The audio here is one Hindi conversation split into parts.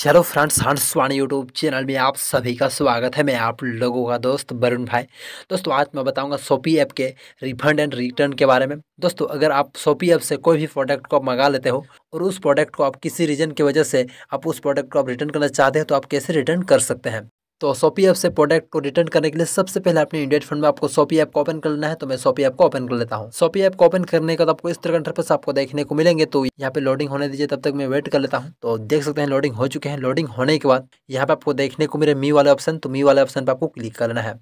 hello friends Vani YouTube channel में आप सभी का स्वागत है मैं आप लोगों का दोस्त वरुण भाई दोस्तों आज मैं बताऊंगा शॉपी ऐप के रिफंड एंड रिटर्न के बारे में दोस्तों अगर आप शॉपी ऐप से कोई भी प्रोडक्ट को आप मंगा लेते हो और उस प्रोडक्ट को आप किसी रीजन की वजह से आप उस प्रोडक्ट को आप रिटर्न करना चाहते हैं तो आप कैसे रिटर्न कर सकते हैं तो शॉपी ऐप से प्रोडक्ट को रिटर्न करने के लिए सबसे पहले अपने इंडियट फंड में आपको शॉपी ऐप को ओपन करना है तो मैं शॉपी ऐप को ओपन कर लेता हूँ शॉपी ऐप को ओपन करने का आपको इस तरह का इंटरफेस आपको देखने को मिलेंगे तो यहाँ पे लोडिंग होने दीजिए तब तक मैं वेट कर लेता हूँ तो देख सकते हैं लोडिंग हो चुके हैं लोडिंग होने के बाद यहाँ पे आपको देखने को मेरे मी वाले ऑप्शन तो मी वाले ऑप्शन पर आपको क्लिक करना है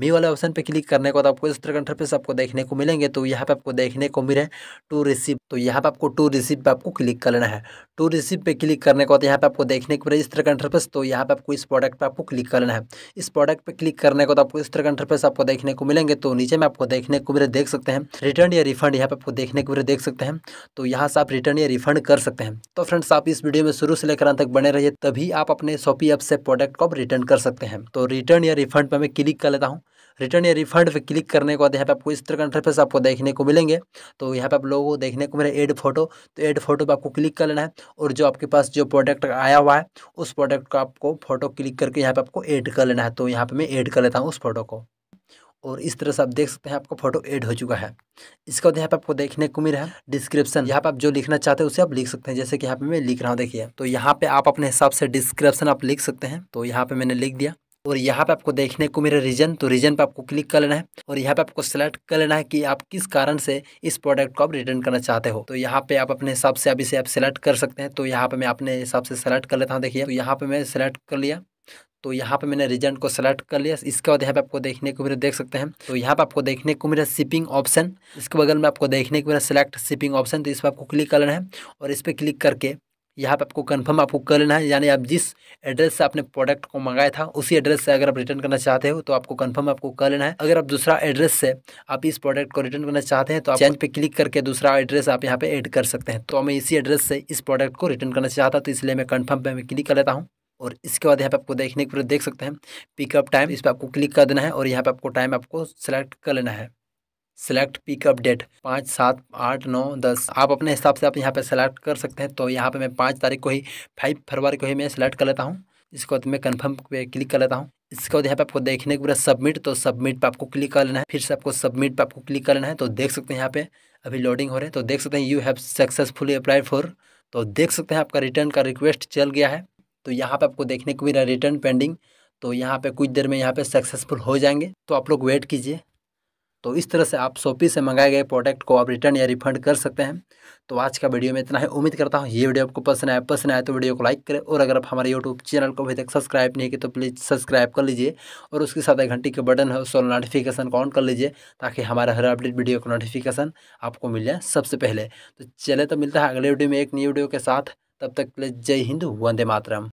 मी वाले ऑप्शन पर क्लिक करने के बाद आपको इस तरह का इंटरफेस आपको देखने को मिलेंगे तो यहाँ पे आपको देखने को मिले टू रिसीव तो यहाँ पे आपको टू रिसीव पर आपको क्लिक करना है टू रिसीव पे क्लिक करने के बाद यहाँ पे आपको देखने को मिले इस तरह का इंटरफेस तो यहाँ पे आपको इस प्रोडक्ट पर आपको क्लिक करना वाला है इस प्रोडक्ट पे क्लिक करने को तो आपको इस तरह का इंटरफेस आपको देखने को मिलेंगे तो नीचे में आपको देखने को मेरे तो देख सकते हैं रिटर्न या रिफंड यहाँ पे आपको देखने को मेरे तो देख सकते हैं तो यहाँ से आप रिटर्न या रिफंड कर सकते हैं तो फ्रेंड्स आप इस वीडियो में शुरू से लेकर अंत तक बने रहिए तभी आप अपने शॉपी ऐप से प्रोडक्ट को रिटर्न कर सकते हैं तो रिटर्न या रिफंड पर मैं क्लिक कर लेता हूँ रिटर्न या रिफंड पे क्लिक करने के बाद यहाँ पे आपको इस तरह का इंटरफेस आपको देखने को मिलेंगे तो यहाँ पे आप लोगों को देखने को मिले एड फोटो तो एड फोटो पर आपको क्लिक कर लेना है और जो आपके पास जो प्रोडक्ट आया हुआ है उस प्रोडक्ट का आपको फोटो क्लिक करके यहाँ पर आपको एड कर लेना है तो यहाँ पर मैं एड कर लेता हूँ उस फोटो को और इस तरह से आप देख सकते हैं आपका फोटो ऐड हो चुका है इसका यहाँ पे आपको देखने को मिल रहा है डिस्क्रिप्शन यहाँ पे आप जो लिखना चाहते हैं उसे आप लिख सकते हैं जैसे कि यहाँ पे मैं लिख रहा हूँ देखिए तो यहाँ पे आप अपने हिसाब से डिस्क्रिप्शन आप लिख सकते हैं तो यहाँ पे मैंने लिख दिया और यहाँ पे आपको देखने को मेरा रीजन तो रीजन पे आपको क्लिक कर लेना है और यहाँ पे आपको सेलेक्ट कर लेना है कि आप किस कारण से इस प्रोडक्ट को आप रिटर्न करना चाहते हो तो यहाँ पे आप अपने हिसाब से अभी से आप सेलेक्ट कर सकते हैं तो यहाँ पे मैं अपने हिसाब से सेलेक्ट कर लेता हूँ देखिए तो यहाँ पे मैं सेलेक्ट कर लिया तो यहाँ पे मैंने रिजल्ट को सेलेक्ट कर लिया इसके बाद यहाँ पे आपको देखने को मेरे देख सकते हैं तो यहाँ पे आपको देखने को मेरा शिपिंग ऑप्शन इसके बगल में आपको देखने को मेरा सेलेक्ट शिपिंग ऑप्शन तो इस पर आपको क्लिक कर लेना है और इस पर क्लिक करके यहाँ पे आपको कंफर्म आपको कर लेना है यानी आप जिस एड्रेस से आपने प्रोडक्ट को मंगाया था उसी एड्रेस से अगर आप रिटर्न करना चाहते हो तो आपको कंफर्म आपको कर लेना है अगर आप दूसरा एड्रेस से आप इस प्रोडक्ट को रिटर्न करना चाहते हैं तो आप चेंज पे क्लिक करके दूसरा एड्रेस आप यहाँ पे ऐड कर सकते हैं तो मैं इसी एड्रेस से इस प्रोडक्ट को रिटर्न करना चाहता तो इसलिए मैं कन्फर्म पर मैं क्लिक कर लेता हूँ और इसके बाद यहाँ पे आपको देखने के पूरे देख सकते हैं पिकअप टाइम इस पर आपको क्लिक कर देना है और यहाँ पे आपको टाइम आपको सेलेक्ट कर लेना है सेलेक्ट पिकअप डेट पाँच सात आठ नौ दस आप अपने हिसाब से आप यहाँ पे सेलेक्ट कर सकते हैं तो यहाँ पे मैं पाँच तारीख को ही फाइव फरवरी को ही मैं सेलेक्ट कर लेता हूँ इसके बाद तो मैं कन्फर्म पे क्लिक कर लेता हूँ इसके बाद यहाँ पे आपको देखने के पूरा सबमिट तो सबमिट पे आपको क्लिक कर लेना है फिर से आपको सबमिट पे आपको क्लिक कर लेना है तो देख सकते हैं यहाँ पे अभी लोडिंग हो रहे हैं तो देख सकते हैं you have successfully apply for तो देख सकते हैं आपका रिटर्न का रिक्वेस्ट चल गया है तो यहाँ पे आपको देखने को भी रहा है रिटर्न पेंडिंग तो यहाँ पे कुछ देर में यहाँ पे सक्सेसफुल हो जाएंगे तो आप लोग वेट कीजिए तो इस तरह से आप शॉपी से मंगाए गए प्रोडक्ट को आप रिटर्न या रिफंड कर सकते हैं तो आज का वीडियो में इतना है उम्मीद करता हूँ ये वीडियो आपको पसंद आया पसंद आया तो वीडियो को लाइक करें और अगर आप हमारे यूट्यूब चैनल को अभी तक सब्सक्राइब नहीं किए तो प्लीज़ सब्सक्राइब कर लीजिए और उसके साथ एक घंटी के बटन है उसको नोटिफिकेशन को ऑन कर लीजिए ताकि हमारा हर अपडेट वीडियो का नोटिफिकेशन आपको मिल जाए सबसे पहले तो चले तो मिलता है अगले वीडियो में एक नई वीडियो के साथ तब तक प्लीज़ जय हिंद वंदे मातरम